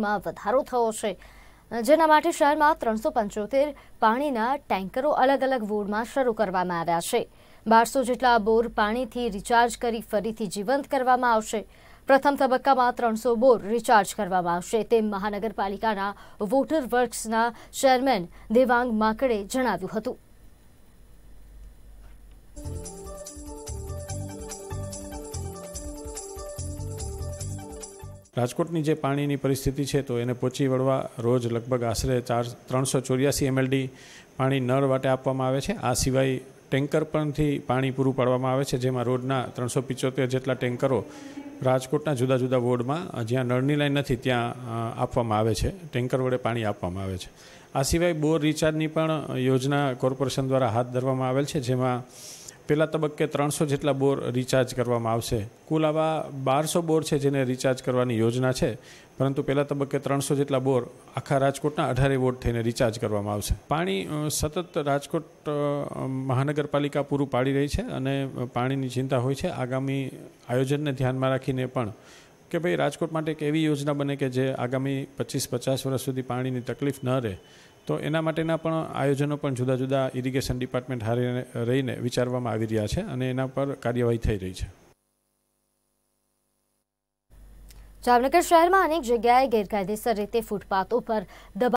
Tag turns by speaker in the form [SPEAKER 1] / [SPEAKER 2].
[SPEAKER 1] માં વધારો થયો છે જેના માટે શહેરમાં ત્રણસો પંચોતેર પાણીના ટેન્કરો અલગ અલગ વોર્ડમાં શરૂ કરવામાં આવ્યા છે બારસો જેટલા બોર પાણીથી રિચાર્જ કરી ફરીથી જીવંત કરવામાં આવશે પ્રથમ તબક્કામાં ત્રણસો બોર રિચાર્જ કરવામાં આવશે તેમ મહાનગરપાલિકાના વોટર વર્ક્સના ચેરમેન દેવાંગ માકડે જણાવ્યું હતું
[SPEAKER 2] રાજકોટની જે પાણીની પરિસ્થિતિ છે તો એને પહોંચી વળવા રોજ લગભગ આશરે ચાર ત્રણસો ચોર્યાસી એમએલડી પાણી નળ વાટે આપવામાં આવે છે આ સિવાય ટેન્કર પણથી પાણી પૂરું પાડવામાં આવે છે જેમાં રોજના ત્રણસો પિચોતેર જેટલા ટેન્કરો રાજકોટના જુદા જુદા વોર્ડમાં જ્યાં નળની લાઈન નથી ત્યાં આપવામાં આવે છે ટેન્કર વડે પાણી આપવામાં આવે છે આ સિવાય બોર રિચાર્જની પણ યોજના કોર્પોરેશન દ્વારા હાથ ધરવામાં આવેલ છે જેમાં પહેલા તબક્કે ત્રણસો જેટલા બોર રિચાર્જ કરવામાં આવશે કુલ આવા બારસો બોર છે જેને રિચાર્જ કરવાની યોજના છે પરંતુ પહેલા તબક્કે ત્રણસો જેટલા બોર આખા રાજકોટના અઢારે વોટ થઈને રિચાર્જ કરવામાં આવશે પાણી સતત રાજકોટ મહાનગરપાલિકા પૂરું પાડી રહી છે અને પાણીની ચિંતા હોય છે આગામી આયોજનને ધ્યાનમાં રાખીને પણ કે ભાઈ રાજકોટ માટે એક એવી યોજના બને કે જે આગામી પચીસ પચાસ વર્ષ સુધી પાણીની તકલીફ ન રહે તો એના માટેના પણ આયોજનો પણ જુદા જુદા ઇરિગેશન ડિપાર્ટમેન્ટ હારે રહીને વિચારવામાં આવી રહ્યા છે અને એના પર કાર્યવાહી થઈ રહી છે
[SPEAKER 1] જામનગર શહેરમાં અનેક જગ્યાએ ગેરકાયદેસર રીતે ફૂટપાથ ઉપર દબાણ